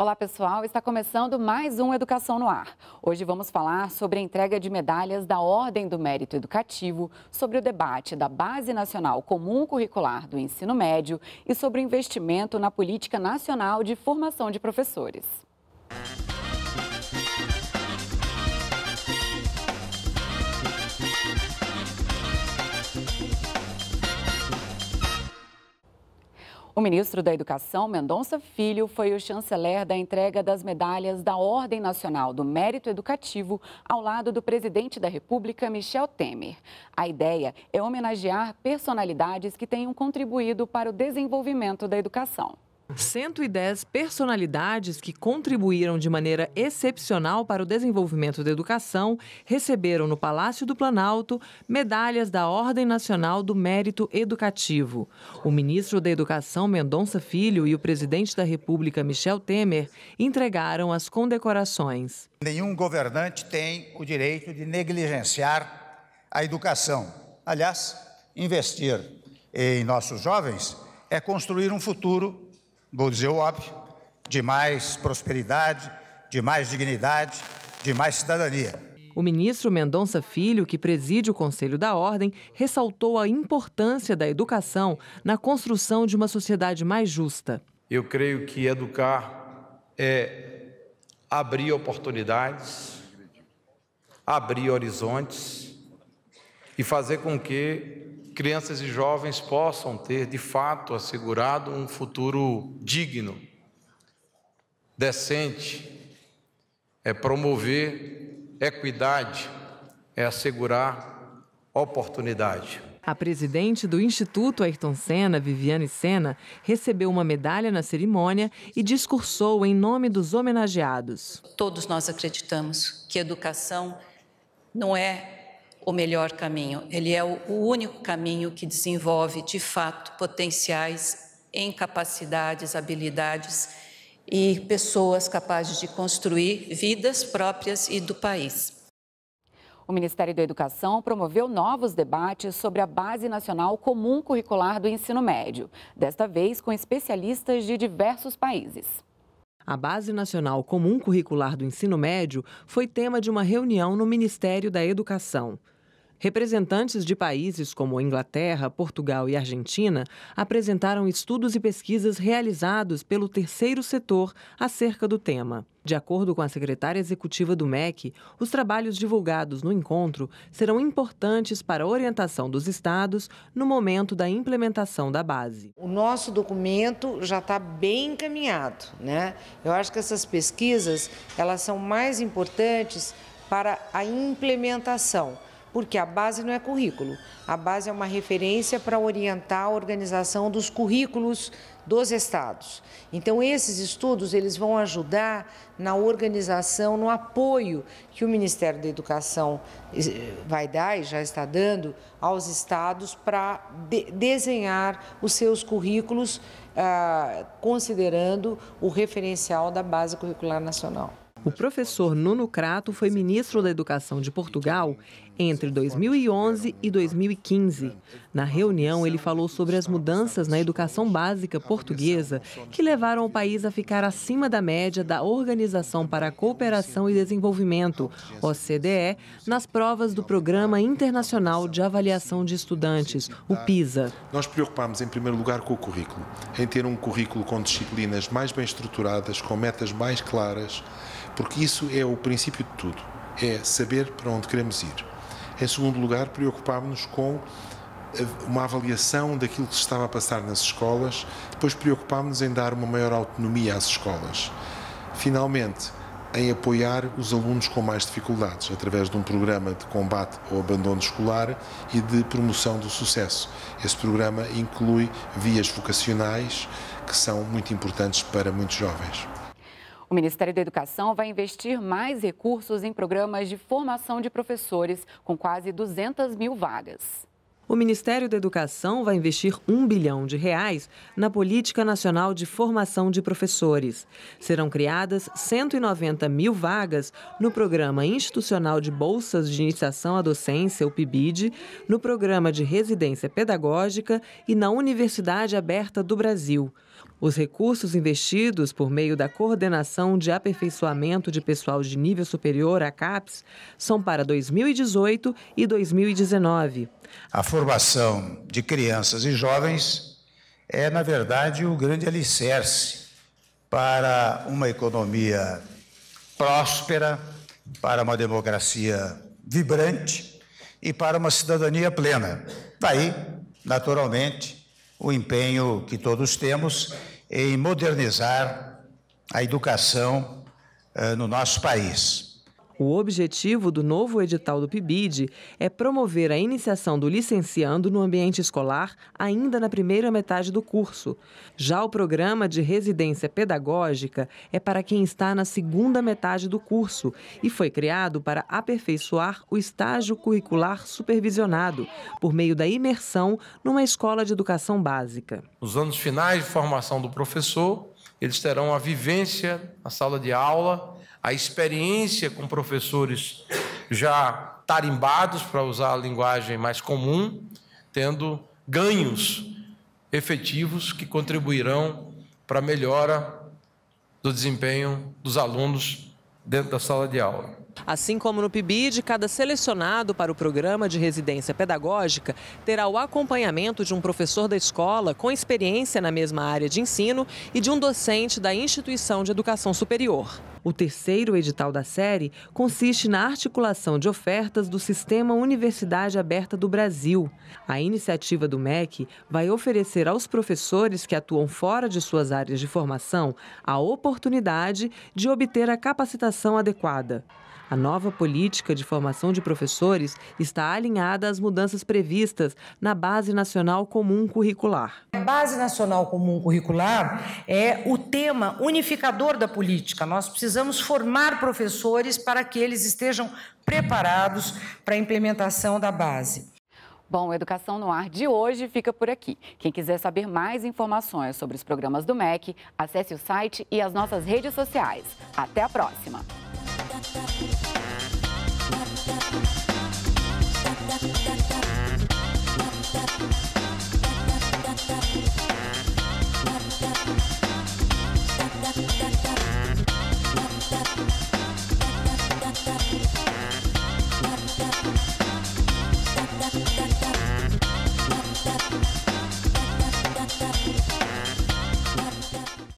Olá, pessoal. Está começando mais um Educação no Ar. Hoje vamos falar sobre a entrega de medalhas da Ordem do Mérito Educativo, sobre o debate da Base Nacional Comum Curricular do Ensino Médio e sobre o investimento na Política Nacional de Formação de Professores. O ministro da Educação, Mendonça Filho, foi o chanceler da entrega das medalhas da Ordem Nacional do Mérito Educativo ao lado do presidente da República, Michel Temer. A ideia é homenagear personalidades que tenham contribuído para o desenvolvimento da educação. 110 personalidades que contribuíram de maneira excepcional para o desenvolvimento da educação receberam no Palácio do Planalto medalhas da Ordem Nacional do Mérito Educativo. O ministro da Educação, Mendonça Filho, e o presidente da República, Michel Temer, entregaram as condecorações. Nenhum governante tem o direito de negligenciar a educação. Aliás, investir em nossos jovens é construir um futuro vou dizer o óbvio, de mais prosperidade, de mais dignidade, de mais cidadania. O ministro Mendonça Filho, que preside o Conselho da Ordem, ressaltou a importância da educação na construção de uma sociedade mais justa. Eu creio que educar é abrir oportunidades, abrir horizontes e fazer com que crianças e jovens possam ter, de fato, assegurado um futuro digno, decente, é promover equidade, é assegurar oportunidade. A presidente do Instituto Ayrton Senna, Viviane Senna, recebeu uma medalha na cerimônia e discursou em nome dos homenageados. Todos nós acreditamos que educação não é o melhor caminho, ele é o único caminho que desenvolve de fato potenciais, capacidades, habilidades e pessoas capazes de construir vidas próprias e do país. O Ministério da Educação promoveu novos debates sobre a Base Nacional Comum Curricular do Ensino Médio, desta vez com especialistas de diversos países. A Base Nacional Comum Curricular do Ensino Médio foi tema de uma reunião no Ministério da Educação. Representantes de países como Inglaterra, Portugal e Argentina apresentaram estudos e pesquisas realizados pelo terceiro setor acerca do tema. De acordo com a secretária executiva do MEC, os trabalhos divulgados no encontro serão importantes para a orientação dos estados no momento da implementação da base. O nosso documento já está bem encaminhado, né? Eu acho que essas pesquisas elas são mais importantes para a implementação porque a base não é currículo, a base é uma referência para orientar a organização dos currículos dos estados. Então esses estudos eles vão ajudar na organização, no apoio que o Ministério da Educação eh, vai dar e já está dando aos estados para de desenhar os seus currículos ah, considerando o referencial da base curricular nacional. O professor Nuno Crato foi ministro da Educação de Portugal entre 2011 e 2015. Na reunião, ele falou sobre as mudanças na educação básica portuguesa que levaram o país a ficar acima da média da Organização para a Cooperação e Desenvolvimento, OCDE, nas provas do Programa Internacional de Avaliação de Estudantes, o PISA. Nós preocupamos, em primeiro lugar, com o currículo, em ter um currículo com disciplinas mais bem estruturadas, com metas mais claras, porque isso é o princípio de tudo, é saber para onde queremos ir. Em segundo lugar, preocupámos-nos com eh, uma avaliação daquilo que se estava a passar nas escolas, depois preocupámos-nos em dar uma maior autonomia às escolas. Finalmente, em apoiar os alunos com mais dificuldades, através de um programa de combate ao abandono escolar e de promoção do sucesso. Esse programa inclui vias vocacionais que são muito importantes para muitos jovens. O Ministério da Educação vai investir mais recursos em programas de formação de professores, com quase 200 mil vagas. O Ministério da Educação vai investir um bilhão de reais na Política Nacional de Formação de Professores. Serão criadas 190 mil vagas no Programa Institucional de Bolsas de Iniciação à Docência, o PIBID, no Programa de Residência Pedagógica e na Universidade Aberta do Brasil. Os recursos investidos por meio da coordenação de aperfeiçoamento de pessoal de nível superior a CAPES são para 2018 e 2019. A formação de crianças e jovens é, na verdade, o grande alicerce para uma economia próspera, para uma democracia vibrante e para uma cidadania plena. Daí, naturalmente, o empenho que todos temos em modernizar a educação uh, no nosso país. O objetivo do novo edital do PIBID é promover a iniciação do licenciando no ambiente escolar ainda na primeira metade do curso. Já o programa de residência pedagógica é para quem está na segunda metade do curso e foi criado para aperfeiçoar o estágio curricular supervisionado por meio da imersão numa escola de educação básica. Nos anos finais de formação do professor, eles terão a vivência na sala de aula a experiência com professores já tarimbados, para usar a linguagem mais comum, tendo ganhos efetivos que contribuirão para a melhora do desempenho dos alunos dentro da sala de aula. Assim como no PIBID, cada selecionado para o programa de residência pedagógica terá o acompanhamento de um professor da escola com experiência na mesma área de ensino e de um docente da instituição de educação superior. O terceiro edital da série consiste na articulação de ofertas do Sistema Universidade Aberta do Brasil. A iniciativa do MEC vai oferecer aos professores que atuam fora de suas áreas de formação a oportunidade de obter a capacitação adequada. A nova política de formação de professores está alinhada às mudanças previstas na Base Nacional Comum Curricular. A Base Nacional Comum Curricular é o tema unificador da política. Nós precisamos formar professores para que eles estejam preparados para a implementação da base. Bom, Educação no Ar de hoje fica por aqui. Quem quiser saber mais informações sobre os programas do MEC, acesse o site e as nossas redes sociais. Até a próxima! Thank you.